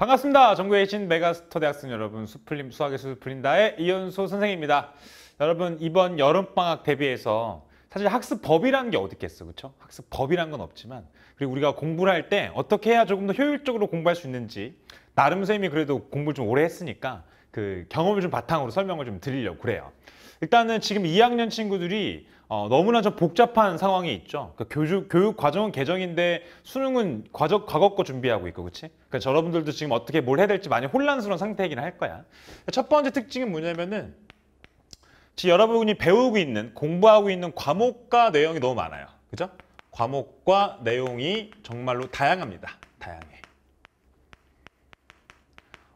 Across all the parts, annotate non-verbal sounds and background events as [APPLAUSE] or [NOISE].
반갑습니다. 전국에 계신 메가스터 대학생 여러분, 수플림 수학의 수플린다의 이현수 선생입니다. 여러분 이번 여름방학 대비해서 사실 학습법이라는 게 어디 있겠어, 그렇죠? 학습법이란 건 없지만 그리고 우리가 공부를 할 때 어떻게 해야 조금 더 효율적으로 공부할 수 있는지 나름 선생님이 그래도 공부를 좀 오래 했으니까 그 경험을 좀 바탕으로 설명을 좀 드리려고 그래요. 일단은 지금 2학년 친구들이 어, 너무나 좀 복잡한 상황이 있죠. 그교주 그러니까 교육 과정은 개정인데 수능은 과적, 과거 거 준비하고 있고, 그치? 그러니까 여러분들도 지금 어떻게 뭘 해야 될지 많이 혼란스러운 상태이긴 할 거야. 첫 번째 특징은 뭐냐면은 지금 여러분이 배우고 있는, 공부하고 있는 과목과 내용이 너무 많아요. 그죠? 과목과 내용이 정말로 다양합니다. 다양해.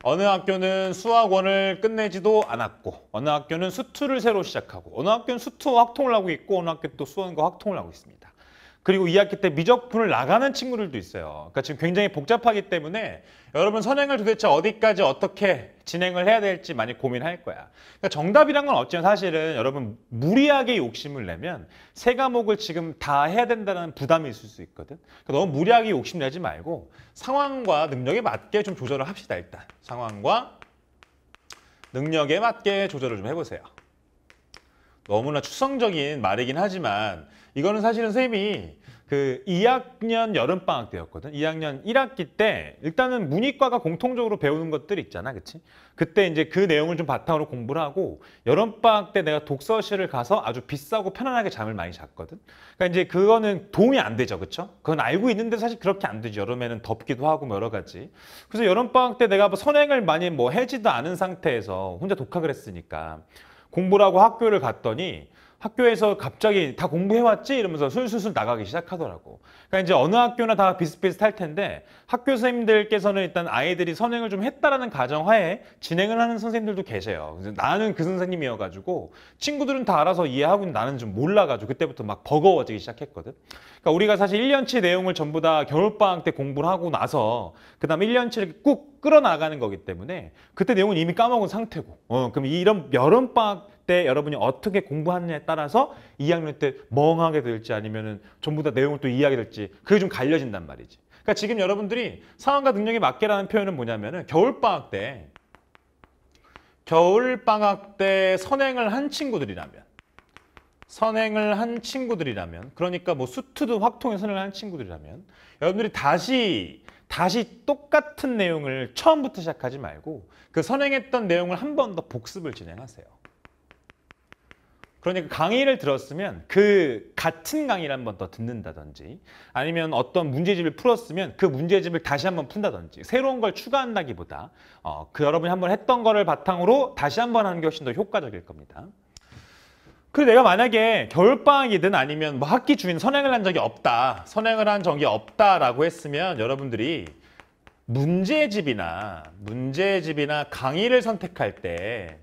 어느 학교는 수학원을 끝내지도 않았고 어느 학교는 수투를 새로 시작하고 어느 학교는 수투 확통을 하고 있고 어느 학교 또 수원과 확통을 하고 있습니다. 그리고 2학기 때 미적분을 나가는 친구들도 있어요. 그러니까 지금 굉장히 복잡하기 때문에 여러분 선행을 도대체 어디까지 어떻게 진행을 해야 될지 많이 고민할 거야. 그러니까 정답이란 건 없지만 사실은 여러분 무리하게 욕심을 내면 세 과목을 지금 다 해야 된다는 부담이 있을 수 있거든. 그러니까 너무 무리하게 욕심내지 말고 상황과 능력에 맞게 좀 조절을 합시다 일단. 상황과 능력에 맞게 조절을 좀 해보세요. 너무나 추상적인 말이긴 하지만 이거는 사실은 쌤이 그 2학년 여름방학 때였거든. 2학년 1학기 때 일단은 문이과가 공통적으로 배우는 것들 있잖아. 그치? 그때 이제 그 내용을 좀 바탕으로 공부를 하고 여름방학 때 내가 독서실을 가서 아주 비싸고 편안하게 잠을 많이 잤거든. 그러니까 이제 그거는 도움이 안 되죠. 그쵸? 그건 알고 있는데 사실 그렇게 안되지 여름에는 덥기도 하고 뭐 여러 가지. 그래서 여름방학 때 내가 뭐 선행을 많이 뭐 해지도 않은 상태에서 혼자 독학을 했으니까 공부라고 학교를 갔더니 학교에서 갑자기 다 공부해왔지? 이러면서 술술술 나가기 시작하더라고. 그러니까 이제 어느 학교나 다 비슷비슷할 텐데 학교 선생님들께서는 일단 아이들이 선행을 좀 했다라는 가정하에 진행을 하는 선생님들도 계세요. 나는 그 선생님이어가지고 친구들은 다 알아서 이해하고 나는 좀 몰라가지고 그때부터 막 버거워지기 시작했거든. 그러니까 우리가 사실 1년치 내용을 전부 다 겨울방학 때 공부를 하고 나서 그 다음 1년치를 꾹 끌어나가는 거기 때문에 그때 내용은 이미 까먹은 상태고 어, 그럼 이런 여름방학 때 여러분이 어떻게 공부하느냐에 따라서 2학년 때 멍하게 될지 아니면 은 전부 다 내용을 또 이해하게 될지 그게 좀 갈려진단 말이지 그러니까 지금 여러분들이 상황과 능력에 맞게라는 표현은 뭐냐면 은 겨울방학 때 겨울방학 때 선행을 한 친구들이라면 선행을 한 친구들이라면 그러니까 뭐수트든 확통에 선행을 한 친구들이라면 여러분들이 다시 다시 똑같은 내용을 처음부터 시작하지 말고 그 선행했던 내용을 한 번 더 복습을 진행하세요. 그러니까 강의를 들었으면 그 같은 강의를 한 번 더 듣는다든지 아니면 어떤 문제집을 풀었으면 그 문제집을 다시 한 번 푼다든지 새로운 걸 추가한다기보다 어, 그 여러분이 한 번 했던 거를 바탕으로 다시 한 번 하는 게 훨씬 더 효과적일 겁니다. 그래 내가 만약에 겨울방학이든 아니면 뭐 학기 중인 선행을 한 적이 없다 선행을 한 적이 없다라고 했으면 여러분들이 문제집이나 문제집이나 강의를 선택할 때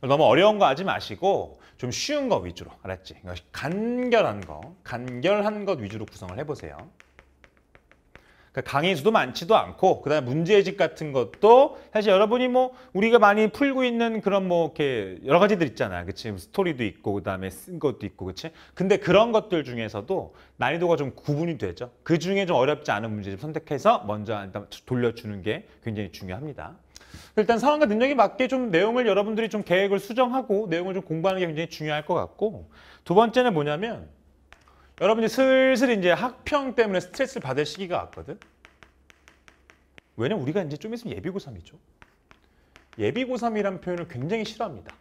너무 어려운 거 하지 마시고 좀 쉬운 거 위주로 알았지? 그러니까 간결한 거 간결한 것 위주로 구성을 해보세요 그러니까 강의 수도 많지도 않고 그다음에 문제집 같은 것도 사실 여러분이 뭐 우리가 많이 풀고 있는 그런 뭐 이렇게 여러 가지들 있잖아. 그치? 뭐 스토리도 있고 그다음에 쓴 것도 있고 그치? 근데 그런 것들 중에서도 난이도가 좀 구분이 되죠. 그중에 좀 어렵지 않은 문제집 선택해서 먼저 일단 돌려주는 게 굉장히 중요합니다. 일단 상황과 능력에 맞게 좀 내용을 여러분들이 좀 계획을 수정하고 내용을 좀 공부하는 게 굉장히 중요할 것 같고 두 번째는 뭐냐면 여러분이 슬슬 이제 학평 때문에 스트레스를 받을 시기가 왔거든. 왜냐면 우리가 이제 좀 있으면 예비고3이죠. 예비고3이란 표현을 굉장히 싫어합니다.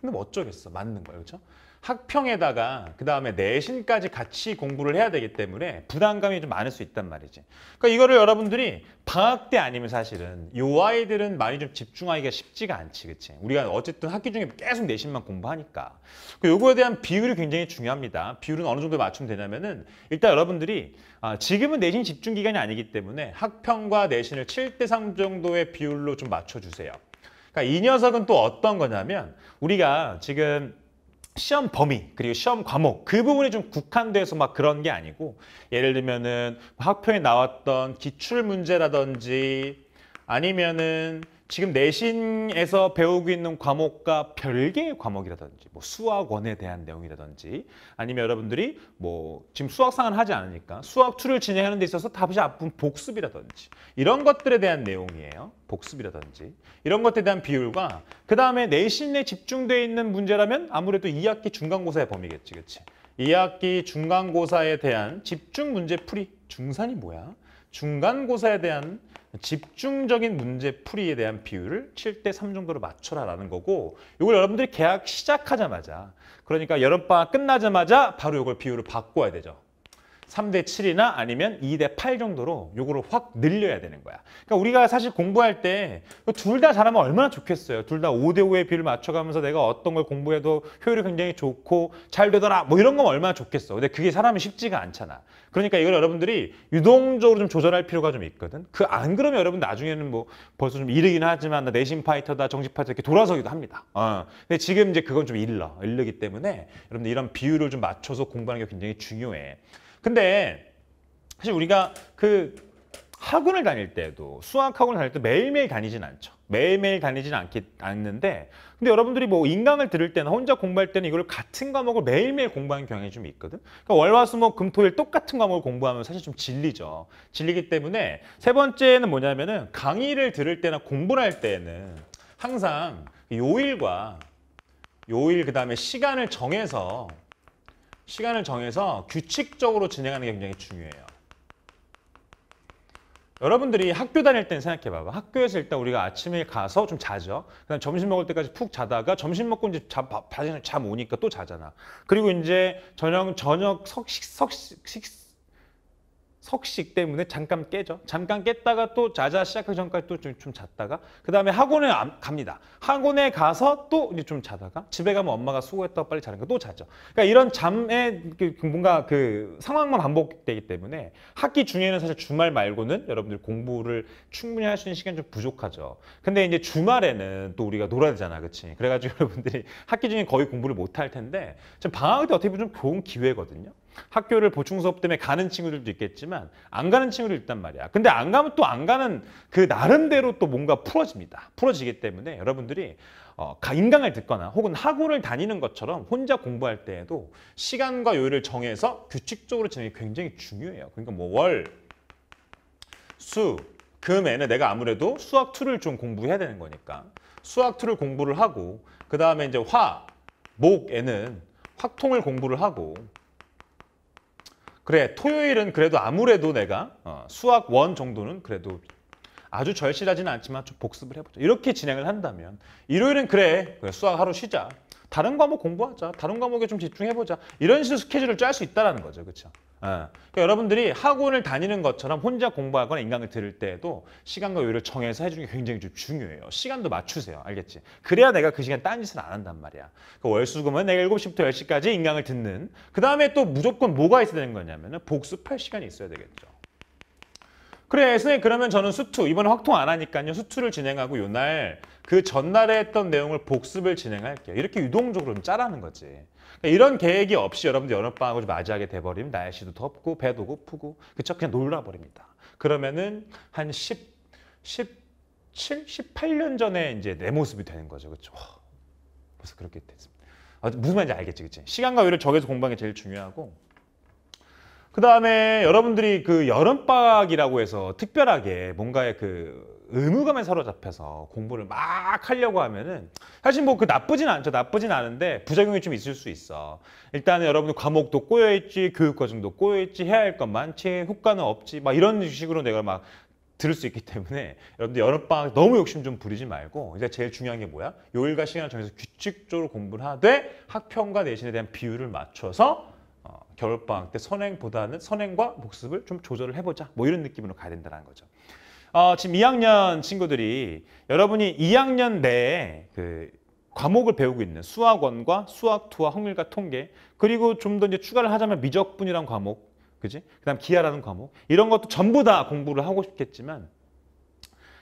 근데 뭐 어쩌겠어. 맞는 거예요. 그렇죠? 학평에다가 그 다음에 내신까지 같이 공부를 해야 되기 때문에 부담감이 좀 많을 수 있단 말이지. 그러니까 이거를 여러분들이 방학 때 아니면 사실은 요 아이들은 많이 좀 집중하기가 쉽지가 않지, 그치? 우리가 어쨌든 학기 중에 계속 내신만 공부하니까. 그 요거에 대한 비율이 굉장히 중요합니다. 비율은 어느 정도 맞추면 되냐면은 일단 여러분들이 아, 지금은 내신 집중 기간이 아니기 때문에 학평과 내신을 7대 3 정도의 비율로 좀 맞춰주세요. 그러니까 이 녀석은 또 어떤 거냐면 우리가 지금 시험 범위 그리고 시험 과목 그 부분이 좀 국한돼서 막 그런 게 아니고 예를 들면은 학표에 나왔던 기출 문제라든지 아니면은 지금 내신에서 배우고 있는 과목과 별개의 과목이라든지 뭐 수학원에 대한 내용이라든지 아니면 여러분들이 뭐 지금 수학상은 하지 않으니까 수학 2를 진행하는 데 있어서 답이 아픈 복습이라든지 이런 것들에 대한 내용이에요. 복습이라든지 이런 것에 대한 비율과 그 다음에 내신에 집중돼 있는 문제라면 아무래도 2학기 중간고사의 범위겠지 그치? 2학기 중간고사에 대한 집중 문제 풀이 중산이 뭐야? 중간고사에 대한 집중적인 문제 풀이에 대한 비율을 7대 3 정도로 맞춰라라는 거고 이걸 여러분들이 계약 시작하자마자 그러니까 여름방학 끝나자마자 바로 이걸 비율을 바꿔야 되죠. 3대 7이나 아니면 2대 8 정도로 요거를 확 늘려야 되는 거야. 그러니까 우리가 사실 공부할 때 둘 다 잘하면 얼마나 좋겠어요. 둘 다 5대 5의 비율 맞춰가면서 내가 어떤 걸 공부해도 효율이 굉장히 좋고 잘 되더라 뭐 이런 건 얼마나 좋겠어. 근데 그게 사람이 쉽지가 않잖아. 그러니까 이걸 여러분들이 유동적으로 좀 조절할 필요가 좀 있거든. 그 안 그러면 여러분 나중에는 뭐 벌써 좀 이르긴 하지만 나 내신 파이터다 정식 파이터 이렇게 돌아서기도 합니다. 어. 근데 지금 이제 그건 좀 일러 일르기 때문에 여러분들 이런 비율을 좀 맞춰서 공부하는 게 굉장히 중요해. 근데 사실 우리가 그 학원을 다닐 때도 수학 학원을 다닐 때 매일매일 다니진 않죠. 매일매일 다니진 않기, 않는데 근데 여러분들이 뭐 인강을 들을 때나 혼자 공부할 때는 이걸 같은 과목을 매일매일 공부하는 경향이 좀 있거든 그러니까 월화수목 금토일 똑같은 과목을 공부하면 사실 좀 질리죠 질리기 때문에 세 번째는 뭐냐면은 강의를 들을 때나 공부를 할 때는 항상 요일과 요일 그 다음에 시간을 정해서 시간을 정해서 규칙적으로 진행하는 게 굉장히 중요해요. 여러분들이 학교 다닐 땐 생각해봐봐. 학교에서 일단 우리가 아침에 가서 좀 자죠. 그다음 점심 먹을 때까지 푹 자다가 점심 먹고 이제 잠, 잠, 잠 오니까 또 자잖아. 그리고 이제 저녁 저녁 석, 식, 석, 식, 석식 때문에 잠깐 깨죠. 잠깐 깼다가 또 자자 시작하기 전까지 또 좀 잤다가 그 다음에 학원에 갑니다. 학원에 가서 또 이제 좀 자다가 집에 가면 엄마가 수고했다고 빨리 자는까또 자죠. 그러니까 이런 잠의 그, 그 뭔가 그 상황만 반복되기 때문에 학기 중에는 사실 주말 말고는 여러분들 공부를 충분히 할 수 있는 시간이 좀 부족하죠. 근데 이제 주말에는 또 우리가 놀아야 되잖아. 그치? 그래가지고 [LAUGHS] 여러분들이 학기 중에 거의 공부를 못할 텐데 지금 방학 때 어떻게 보면 좀 좋은 기회거든요. 학교를 보충 수업 때문에 가는 친구들도 있겠지만 안 가는 친구들 있단 말이야. 근데 안 가면 또 안 가는 그 나름대로 또 뭔가 풀어집니다. 풀어지기 때문에 여러분들이 어, 인강을 듣거나 혹은 학원을 다니는 것처럼 혼자 공부할 때에도 시간과 요일을 정해서 규칙적으로 진행이 굉장히 중요해요. 그러니까 뭐 월, 수, 금에는 내가 아무래도 수학 투를좀 공부해야 되는 거니까 수학 투를 공부를 하고 그 다음에 이제 화, 목에는 확통을 공부를 하고 그래 토요일은 그래도 아무래도 내가 어, 수학 원 정도는 그래도 아주 절실하지는 않지만 좀 복습을 해보자 이렇게 진행을 한다면 일요일은 그래, 그래 수학 하루 쉬자 다른 과목 공부하자. 다른 과목에 좀 집중해보자. 이런 식으로 스케줄을 짤 수 있다는 거죠. 그렇죠? 예. 그러니까 여러분들이 학원을 다니는 것처럼 혼자 공부하거나 인강을 들을 때에도 시간과 요일을 정해서 해주는 게 굉장히 좀 중요해요. 시간도 맞추세요. 알겠지? 그래야 내가 그 시간 딴짓을 안 한단 말이야. 그 월수금은 내가 7시부터 10시까지 인강을 듣는 그 다음에 또 무조건 뭐가 있어야 되는 거냐면 복습할 시간이 있어야 되겠죠. 그래 선생님 그러면 저는 수투 이번에 확통 안 하니까요 수투를 진행하고 요날 그 전날에 했던 내용을 복습을 진행할게요 이렇게 유동적으로 좀 짜라는 거지 그러니까 이런 계획이 없이 여러분들 연름방학을 맞이하게 돼버리면 날씨도 덥고 배도 고프고 그쵸 그냥 놀라버립니다 그러면은 한 10, 17, 18년 전에 이제 내 모습이 되는 거죠 그쵸 벌써 그렇게 됐습니다 아, 무슨 말인지 알겠지 그치 시간과 위를 적해서 공부하는 게 제일 중요하고 그 다음에 여러분들이 그 여름방학이라고 해서 특별하게 뭔가의 그 의무감에 사로잡혀서 공부를 막 하려고 하면은 사실 뭐 그 나쁘진 않죠. 나쁘진 않은데 부작용이 좀 있을 수 있어. 일단은 여러분들 과목도 꼬여있지, 교육 과정도 꼬여있지, 해야 할것만지 효과는 없지, 막 이런 식으로 내가 막 들을 수 있기 때문에 여러분들 여름방학 너무 욕심 좀 부리지 말고 이제 제일 중요한 게 뭐야? 요일과 시간을 정해서 규칙적으로 공부를 하되 학평과 내신에 대한 비율을 맞춰서 어, 겨울방학 때 선행보다는 선행과 복습을 좀 조절을 해보자 뭐 이런 느낌으로 가야 된다는 거죠. 어, 지금 2학년 친구들이 여러분이 2학년 내에 그 과목을 배우고 있는 수학원과 수학투와 확률과 통계 그리고 좀 더 이제 추가를 하자면 미적분이란 과목 그지 그다음 기하라는 과목 이런 것도 전부 다 공부를 하고 싶겠지만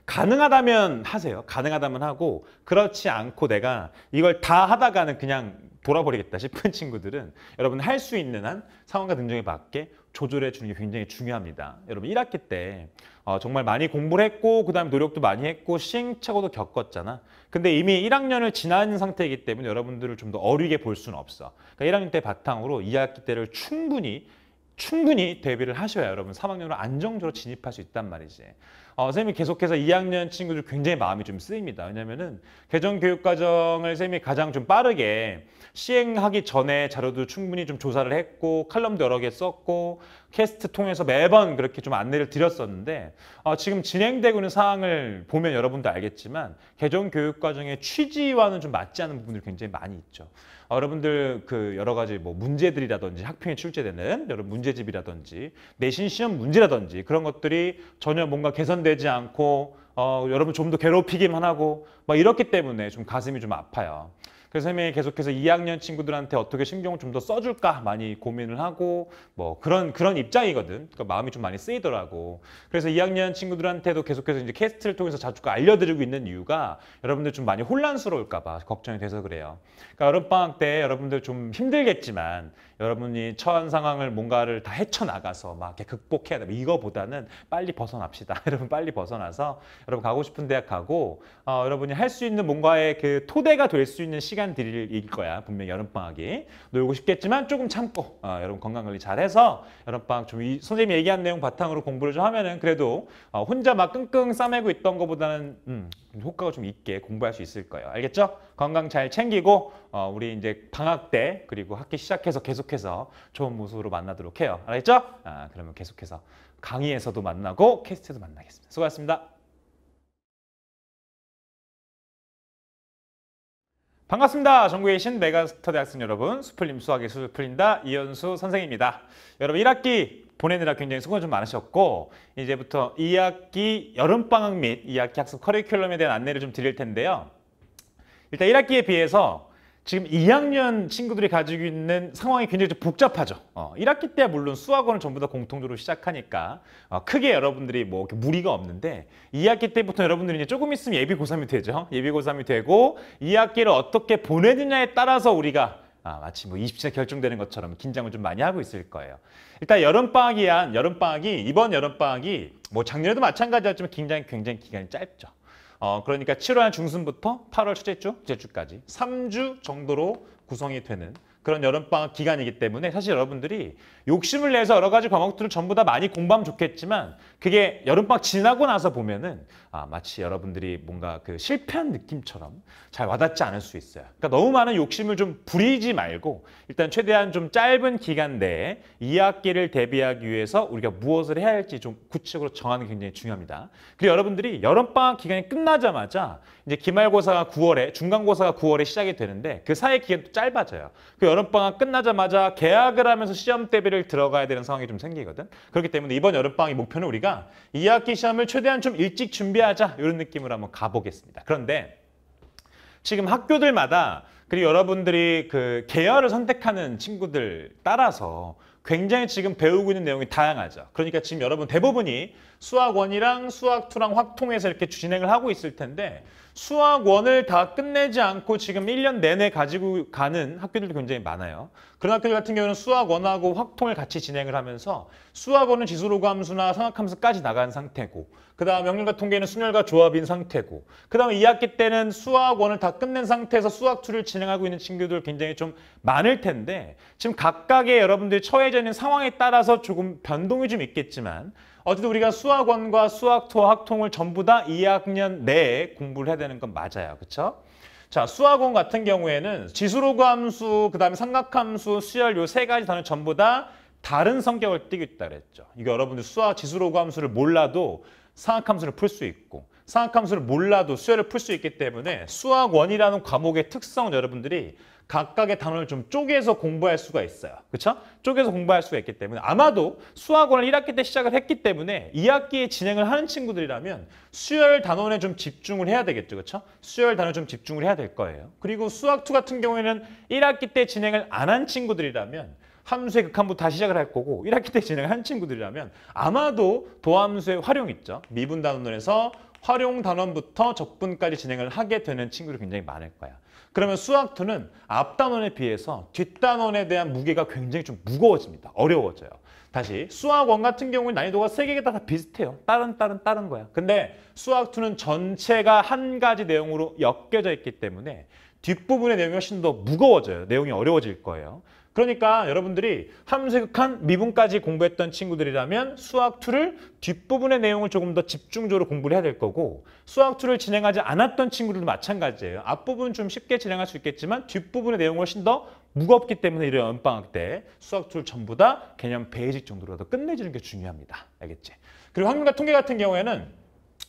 가능하다면 하세요. 가능하다면 하고 그렇지 않고 내가 이걸 다 하다가는 그냥 돌아버리겠다 싶은 친구들은 여러분 할 수 있는 한 상황과 등력에 맞게 조절해 주는 게 굉장히 중요합니다. 여러분 1학기 때 어, 정말 많이 공부를 했고 그다음에 노력도 많이 했고 시행착오도 겪었잖아. 근데 이미 1학년을 지난 상태이기 때문에 여러분들을 좀 더 어리게 볼 수는 없어. 그러니까 1학년 때 바탕으로 2학기 때를 충분히 충분히 대비를 하셔야 여러분 3학년으로 안정적으로 진입할 수 있단 말이지. 어, 선생님이 계속해서 2학년 친구들 굉장히 마음이 좀 쓰입니다. 왜냐면은 개정교육과정을 선생님이 가장 좀 빠르게 시행하기 전에 자료도 충분히 좀 조사를 했고 칼럼도 여러 개 썼고 캐스트 통해서 매번 그렇게 좀 안내를 드렸었는데 어, 지금 진행되고 있는 사항을 보면 여러분도 알겠지만 개정 교육 과정의 취지와는 좀 맞지 않은 부분들이 굉장히 많이 있죠. 어, 여러분들 그 여러 가지 뭐 문제들이라든지 학평에 출제되는 여러 문제집이라든지 내신 시험 문제라든지 그런 것들이 전혀 뭔가 개선되지 않고 어, 여러분 좀 더 괴롭히기만 하고 막 이렇기 때문에 좀 가슴이 좀 아파요. 그래서 선생님이 계속해서 2학년 친구들한테 어떻게 신경을 좀 더 써줄까 많이 고민을 하고 뭐 그런 그런 입장이거든. 그러니까 마음이 좀 많이 쓰이더라고. 그래서 2학년 친구들한테도 계속해서 이제 캐스트를 통해서 자주 그 알려드리고 있는 이유가 여러분들 좀 많이 혼란스러울까봐 걱정이 돼서 그래요. 그러니까 여름방학 때 여러분들 좀 힘들겠지만 여러분이 처한 상황을 뭔가를 다 헤쳐나가서 막 이렇게 극복해야 돼. 이거보다는 빨리 벗어납시다. [LAUGHS] 여러분 빨리 벗어나서 여러분 가고 싶은 대학 가고 어, 여러분이 할 수 있는 뭔가의 그 토대가 될 수 있는 시간 시간 드릴 거야. 분명 히 여름방학이. 놀고 싶겠지만 조금 참고 어, 여러분 건강관리 잘해서 여름방학 좀 이, 선생님이 얘기한 내용 바탕으로 공부를 좀 하면은 그래도 어, 혼자 막 끙끙 싸매고 있던 것보다는 음, 효과가 좀 있게 공부할 수 있을 거예요. 알겠죠? 건강 잘 챙기고 어, 우리 이제 방학 때 그리고 학기 시작해서 계속해서 좋은 모습으로 만나도록 해요. 알겠죠? 아, 그러면 계속해서 강의에서도 만나고 캐스트에도 만나겠습니다. 수고하셨습니다. 반갑습니다. 전국에 계신 메가스터 대학생 여러분, 수풀림 수학의 수풀린다 이현수 선생입니다. 여러분 1학기 보내느라 굉장히 수고가 좀 많으셨고 이제부터 2학기 여름방학 및 2학기 학습 커리큘럼에 대한 안내를 좀 드릴 텐데요. 일단 1학기에 비해서 지금 2학년 친구들이 가지고 있는 상황이 굉장히 복잡하죠. 어, 1학기 때 물론 수학원을 전부 다 공통적으로 시작하니까 어, 크게 여러분들이 뭐 이렇게 무리가 없는데 2학기 때부터 여러분들이 이제 조금 있으면 예비 고3이 되죠. 어? 예비 고3이 되고 2학기를 어떻게 보내느냐에 따라서 우리가 아, 마치 뭐 20세 결정되는 것처럼 긴장을 좀 많이 하고 있을 거예요. 일단 여름방학이한 여름방학이 이번 여름방학이 뭐 작년에도 마찬가지였지만 굉장히 굉장히 기간이 짧죠. 어, 그러니까 7월 중순부터 8월 첫째 주, 둘째 주까지 3주 정도로 구성이 되는 그런 여름방학 기간이기 때문에 사실 여러분들이 욕심을 내서 여러 가지 과목들을 전부 다 많이 공부하면 좋겠지만 그게 여름방학 지나고 나서 보면은 아, 마치 여러분들이 뭔가 그 실패한 느낌처럼 잘 와닿지 않을 수 있어요. 그러니까 너무 많은 욕심을 좀 부리지 말고 일단 최대한 좀 짧은 기간 내에 2학기를 대비하기 위해서 우리가 무엇을 해야 할지 좀 구체적으로 정하는 게 굉장히 중요합니다. 그리고 여러분들이 여름방학 기간이 끝나자마자 이제 기말고사가 9월에 중간고사가 9월에 시작이 되는데 그 사이 기간도 짧아져요. 그 여름방학 끝나자마자 개학을 하면서 시험 대비를 들어가야 되는 상황이 좀 생기거든. 그렇기 때문에 이번 여름방학의 목표는 우리가 2학기 시험을 최대한 좀 일찍 준비하자 이런 느낌으로 한번 가보겠습니다. 그런데 지금 학교들마다 그리고 여러분들이 그 계열을 선택하는 친구들 따라서 굉장히 지금 배우고 있는 내용이 다양하죠. 그러니까 지금 여러분 대부분이 수학원이랑 수학2랑 확통해서 이렇게 진행을 하고 있을 텐데 수학원을 다 끝내지 않고 지금 1년 내내 가지고 가는 학교들도 굉장히 많아요. 그런 학교들 같은 경우는 수학원하고 확통을 같이 진행을 하면서 수학원은 지수로그 함수나 성각함수까지 나간 상태고 그 다음에 영률과 통계는 순열과 조합인 상태고 그 다음에 2학기 때는 수학원을 다 끝낸 상태에서 수학2를 진행하고 있는 친구들 굉장히 좀 많을 텐데 지금 각각의 여러분들이 처해져 있는 상황에 따라서 조금 변동이 좀 있겠지만 어쨌든 우리가 수학원과 수학토, 학통을 전부 다 2학년 내에 공부를 해야 되는 건 맞아요. 그렇죠? 자, 수학원 같은 경우에는 지수로감수, 그 다음에 삼각함수, 수열 요세 가지 단어 전부 다 다른 성격을 띠고 있다 그랬죠. 이거 여러분들 수학 지수로감수를 몰라도 삼각함수를 풀 수 있고 삼각함수를 몰라도 수열을 풀 수 있기 때문에 수학원이라는 과목의 특성 여러분들이 각각의 단원을 좀 쪼개서 공부할 수가 있어요. 그렇죠? 쪼개서 공부할 수가 있기 때문에 아마도 수학원을 1학기 때 시작을 했기 때문에 2학기에 진행을 하는 친구들이라면 수열 단원에 좀 집중을 해야 되겠죠. 그렇죠? 수열 단원 좀 집중을 해야 될 거예요. 그리고 수학2 같은 경우에는 1학기 때 진행을 안 한 친구들이라면 함수의 극한부터 다시 시작을 할 거고 1학기 때 진행한 을 친구들이라면 아마도 도함수의 활용 있죠. 미분 단원에서 활용 단원부터 적분까지 진행을 하게 되는 친구들이 굉장히 많을 거야. 그러면 수학2는 앞단원에 비해서 뒷단원에 대한 무게가 굉장히 좀 무거워집니다. 어려워져요. 다시 수학1 같은 경우에 난이도가 세개가다 비슷해요. 다른 다른 다른 거야. 근데 수학2는 전체가 한 가지 내용으로 엮여져 있기 때문에 뒷부분의 내용이 훨씬 더 무거워져요. 내용이 어려워질 거예요. 그러니까 여러분들이 함수극한 미분까지 공부했던 친구들이라면 수학2를 뒷부분의 내용을 조금 더 집중적으로 공부를 해야 될 거고 수학2를 진행하지 않았던 친구들도 마찬가지예요. 앞부분 좀 쉽게 진행할 수 있겠지만 뒷부분의 내용을 훨씬 더 무겁기 때문에 이런 연방학 때 수학2를 전부 다 개념 베이직 정도로라도 끝내주는 게 중요합니다. 알겠지? 그리고 확률과 통계 같은 경우에는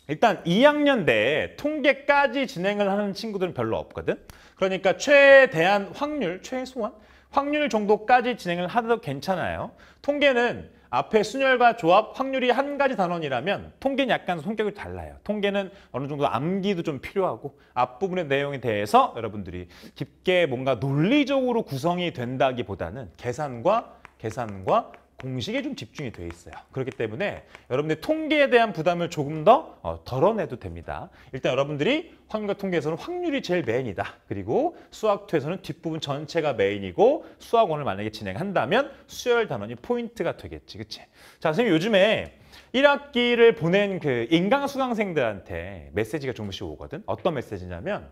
일단 2학년 때 통계까지 진행을 하는 친구들은 별로 없거든. 그러니까 최대한 확률, 최소한 확률 정도까지 진행을 하도 괜찮아요. 통계는 앞에 순열과 조합 확률이 한 가지 단원이라면 통계는 약간 성격이 달라요. 통계는 어느 정도 암기도 좀 필요하고 앞부분의 내용에 대해서 여러분들이 깊게 뭔가 논리적으로 구성이 된다기보다는 계산과 계산과 공식에 좀 집중이 돼 있어요. 그렇기 때문에 여러분들 통계에 대한 부담을 조금 더 어, 덜어내도 됩니다. 일단 여러분들이 확률과 통계에서는 확률이 제일 메인이다. 그리고 수학투에서는 뒷부분 전체가 메인이고 수학원을 만약에 진행한다면 수열 단원이 포인트가 되겠지. 그치? 자, 선생님 요즘에 1학기를 보낸 그 인강 수강생들한테 메시지가 조금씩 오거든. 어떤 메시지냐면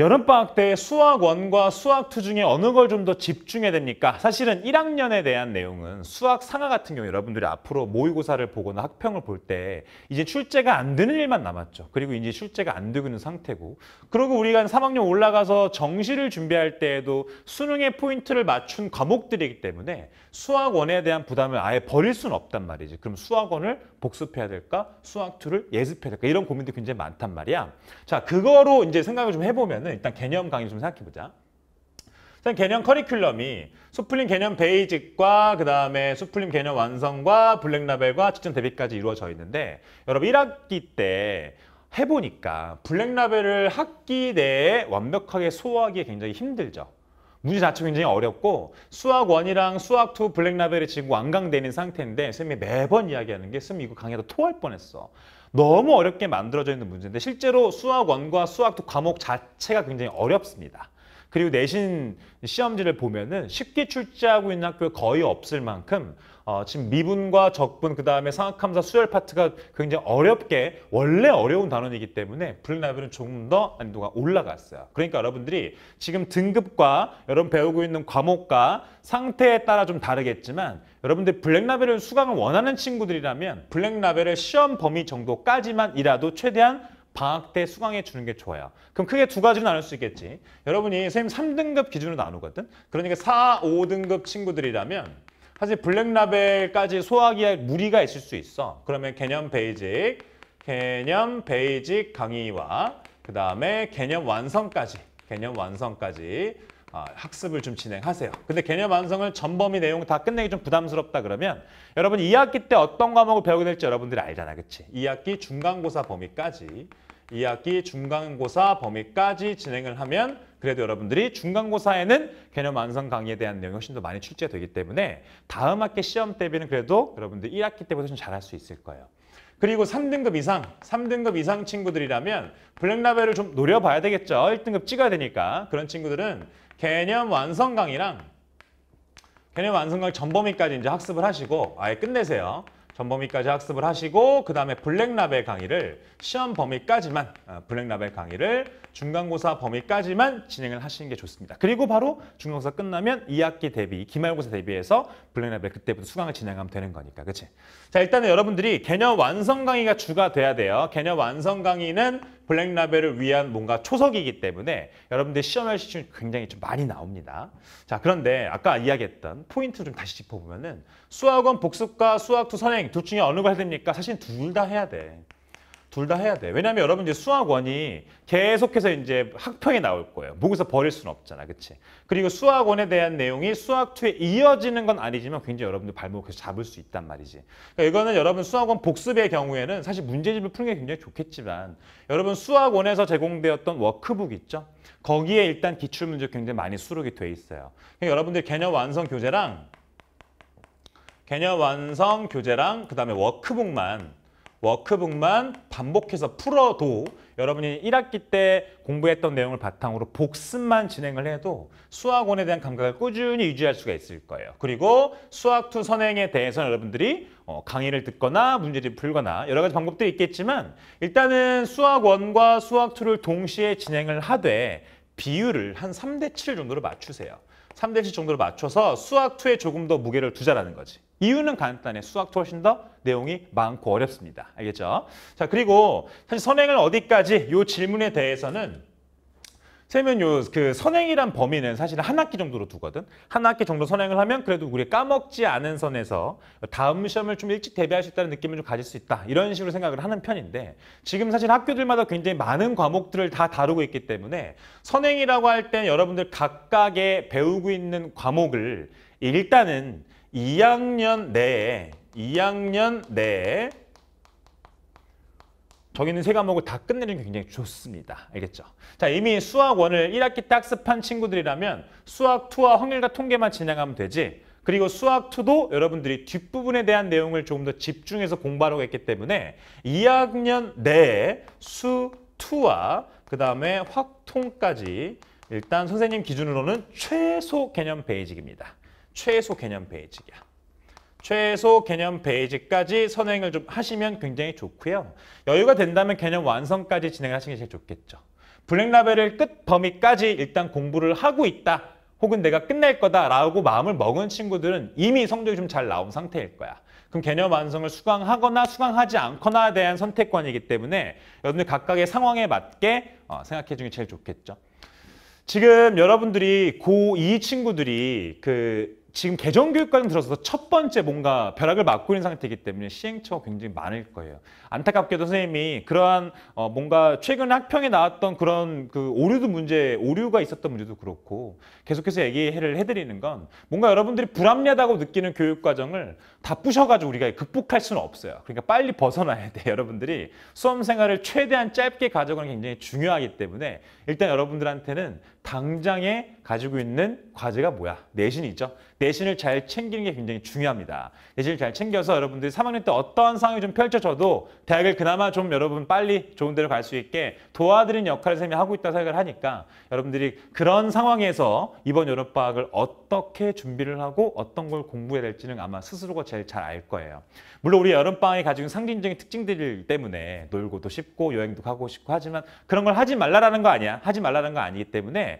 여름방학 때 수학원과 수학2 중에 어느 걸 좀 더 집중해야 됩니까? 사실은 1학년에 대한 내용은 수학 상하 같은 경우 여러분들이 앞으로 모의고사를 보거나 학평을 볼 때 이제 출제가 안 되는 일만 남았죠. 그리고 이제 출제가 안 되고 있는 상태고 그리고 우리가 3학년 올라가서 정시를 준비할 때에도 수능의 포인트를 맞춘 과목들이기 때문에 수학원에 대한 부담을 아예 버릴 수는 없단 말이지. 그럼 수학원을 복습해야 될까? 수학2를 예습해야 될까? 이런 고민도 굉장히 많단 말이야. 자, 그거로 이제 생각을 좀 해보면은 뭐면은 일단 개념 강의 좀 생각해 보자. 선 개념 커리큘럼이 수플림 개념 베이직과 그 다음에 수플림 개념 완성과 블랙라벨과 직전 대비까지 이루어져 있는데 여러분 1학기 때 해보니까 블랙라벨을 학기 내에 완벽하게 소화하기 굉장히 힘들죠. 문제 자체가 굉장히 어렵고 수학 1이랑 수학 2 블랙라벨이 지금 완강되는 상태인데 쌤이 매번 이야기하는 게 쌤이 이거 강의하 토할 뻔했어. 너무 어렵게 만들어져 있는 문제인데 실제로 수학원과 수학도 과목 자체가 굉장히 어렵습니다. 그리고 내신 시험지를 보면은 쉽게 출제하고 있는 학교가 거의 없을 만큼 어, 지금 미분과 적분 그다음에 상악함사 수열 파트가 굉장히 어렵게 원래 어려운 단원이기 때문에 불나비는 조금 더 난이도가 올라갔어요. 그러니까 여러분들이 지금 등급과 여러분 배우고 있는 과목과 상태에 따라 좀 다르겠지만 여러분들 블랙라벨을 수강을 원하는 친구들이라면 블랙라벨을 시험 범위 정도까지만이라도 최대한 방학 때 수강해 주는 게 좋아요. 그럼 크게 두 가지로 나눌 수 있겠지. 여러분이 선생님 3등급 기준으로 나누거든. 그러니까 4, 5등급 친구들이라면 사실 블랙라벨까지 소화하기에 무리가 있을 수 있어. 그러면 개념 베이직, 개념 베이직 강의와 그 다음에 개념 완성까지, 개념 완성까지 아, 학습을 좀 진행하세요. 근데 개념 완성을 전범위 내용 다 끝내기 좀 부담스럽다 그러면 여러분 2학기 때 어떤 과목을 배우게 될지 여러분들이 알잖아, 그치? 2학기 중간고사 범위까지 2학기 중간고사 범위까지 진행을 하면 그래도 여러분들이 중간고사에는 개념 완성 강의에 대한 내용이 훨씬 더 많이 출제되기 때문에 다음 학기 시험 대비는 그래도 여러분들 1학기 때보다 좀 잘할 수 있을 거예요. 그리고 3등급 이상, 3등급 이상 친구들이라면 블랙라벨을 좀 노려봐야 되겠죠. 1등급 찍어야 되니까. 그런 친구들은 개념 완성 강의랑 개념 완성 강의 전범위까지 이제 학습을 하시고 아예 끝내세요. 전범위까지 학습을 하시고 그 다음에 블랙라벨 강의를 시험 범위까지만 아, 블랙라벨 강의를 중간고사 범위까지만 진행을 하시는 게 좋습니다. 그리고 바로 중간고사 끝나면 2학기 대비 기말고사 대비해서 블랙라벨 그때부터 수강을 진행하면 되는 거니까 그치? 자 일단은 여러분들이 개념 완성 강의가 주가 돼야 돼요. 개념 완성 강의는 블랙라벨을 위한 뭔가 초석이기 때문에 여러분들 시험할 시점이 굉장히 좀 많이 나옵니다. 자 그런데 아까 이야기했던 포인트 좀 다시 짚어보면은 수학원 복습과 수학 투 선행 둘 중에 어느 걸 해야 됩니까? 사실 둘 다 해야 돼. 둘다 해야 돼. 왜냐면 여러분 이제 수학원이 계속해서 이제 학평이 나올 거예요. 목에서 버릴 수는 없잖아. 그치? 그리고 수학원에 대한 내용이 수학2에 이어지는 건 아니지만 굉장히 여러분들 발목에서 잡을 수 있단 말이지. 그러니까 이거는 여러분 수학원 복습의 경우에는 사실 문제집을 푸는 게 굉장히 좋겠지만 여러분 수학원에서 제공되었던 워크북 있죠? 거기에 일단 기출문제 굉장히 많이 수록이 돼 있어요. 그러니까 여러분들 개념 완성 교재랑 개념 완성 교재랑 그 다음에 워크북만 워크북만 반복해서 풀어도 여러분이 1학기 때 공부했던 내용을 바탕으로 복습만 진행을 해도 수학원에 대한 감각을 꾸준히 유지할 수가 있을 거예요. 그리고 수학투 선행에 대해서는 여러분들이 어, 강의를 듣거나 문제를 풀거나 여러 가지 방법들이 있겠지만 일단은 수학원과 수학투를 동시에 진행을 하되 비율을 한 3대 7 정도로 맞추세요. 3대 7 정도로 맞춰서 수학투에 조금 더 무게를 두자라는 거지. 이유는 간단해. 수학도 훨씬 더 내용이 많고 어렵습니다. 알겠죠? 자, 그리고 사실 선행을 어디까지 이 질문에 대해서는 세면 요 그 선행이란 범위는 사실 한 학기 정도로 두거든. 한 학기 정도 선행을 하면 그래도 우리 까먹지 않은 선에서 다음 시험을 좀 일찍 대비할 수 있다는 느낌을 좀 가질 수 있다. 이런 식으로 생각을 하는 편인데 지금 사실 학교들마다 굉장히 많은 과목들을 다 다루고 있기 때문에 선행이라고 할때 여러분들 각각의 배우고 있는 과목을 일단은 2학년 내에 2학년 내에 저기 있는 세 과목을 다 끝내는 게 굉장히 좋습니다. 알겠죠? 자, 이미 수학 원을 1학기 딱습한 친구들이라면 수학 2와 확률과 통계만 진행하면 되지 그리고 수학 2도 여러분들이 뒷부분에 대한 내용을 조금 더 집중해서 공부하려고 했기 때문에 2학년 내에 수 2와 그 다음에 확통까지 일단 선생님 기준으로는 최소 개념 베이직입니다. 최소 개념 베이직이야. 최소 개념 베이직까지 선행을 좀 하시면 굉장히 좋고요. 여유가 된다면 개념 완성까지 진행하시는 게 제일 좋겠죠. 블랙라벨을 끝 범위까지 일단 공부를 하고 있다. 혹은 내가 끝낼 거다라고 마음을 먹은 친구들은 이미 성적이 좀 잘 나온 상태일 거야. 그럼 개념 완성을 수강하거나 수강하지 않거나에 대한 선택권이기 때문에 여러분들 각각의 상황에 맞게 어, 생각해 주는 게 제일 좋겠죠. 지금 여러분들이 고2 친구들이 그 지금 개정교육과정 들어서서 첫 번째 뭔가 벼락을 맞고 있는 상태이기 때문에 시행처가 굉장히 많을 거예요. 안타깝게도 선생님이 그러한 어 뭔가 최근 학평에 나왔던 그런 그 오류도 문제, 오류가 있었던 문제도 그렇고 계속해서 얘기를 해드리는 건 뭔가 여러분들이 불합리하다고 느끼는 교육과정을 다 부셔가지고 우리가 극복할 수는 없어요. 그러니까 빨리 벗어나야 돼 [LAUGHS] 여러분들이 수험생활을 최대한 짧게 가져가는 게 굉장히 중요하기 때문에 일단 여러분들한테는 당장에 가지고 있는 과제가 뭐야? 내신이 있죠. 내신을 잘 챙기는 게 굉장히 중요합니다. 내신을 잘 챙겨서 여러분들이 3학년 때 어떠한 상황이 좀 펼쳐져도 대학을 그나마 좀 여러분 빨리 좋은 데로 갈 수 있게 도와드리는 역할을 쌤이 하고 있다고 생각을 하니까 여러분들이 그런 상황에서 이번 여름방학을 어떻게 준비를 하고 어떤 걸 공부해야 될지는 아마 스스로가 제일 잘 알 거예요. 물론 우리 여름방학이 가지고 있는 상징적인 특징들 때문에 놀고도 쉽고 여행도 가고 싶고 하지만 그런 걸 하지 말라는거 아니야. 하지 말라는 거 아니기 때문에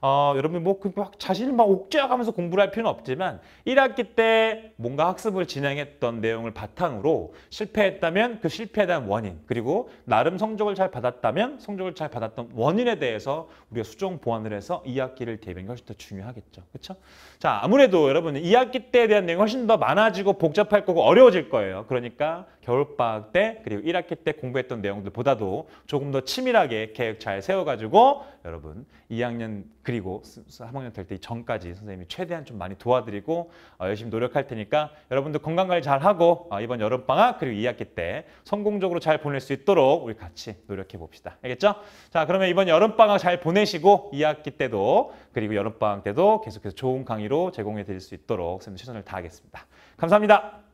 어, 여러분 뭐막 그 자신을 막 옥죄어가면서 공부를 할 필요는 없지만 1학기 때 뭔가 학습을 진행했던 내용을 바탕으로 실패했다면 그 실패에 대한 원인 그리고 나름 성적을 잘 받았다면 성적을 잘 받았던 원인에 대해서 우리가 수정 보완을 해서 2학기를 대비하는 게 훨씬 더 중요하겠죠. 그렇죠? 자 아무래도 여러분 2학기 때에 대한 내용이 훨씬 더 많아지고 복잡할 거고 어려워질 거예요. 그러니까 겨울방학 때 그리고 1학기 때 공부했던 내용들보다도 조금 더 치밀하게 계획 잘 세워가지고 여러분 2학년 그리고 3학년 될 때 전까지 선생님이 최대한 좀 많이 도와드리고 어, 열심히 노력할 테니까 여러분들 건강관리 잘하고 어, 이번 여름방학 그리고 2학기 때 성공적으로 잘 보낼 수 있도록 우리 같이 노력해 봅시다. 알겠죠? 자 그러면 이번 여름방학 잘 보내시고 2학기 때도 그리고 여름방학 때도 계속해서 좋은 강의로 제공해 드릴 수 있도록 선생님 최선을 다하겠습니다. 감사합니다.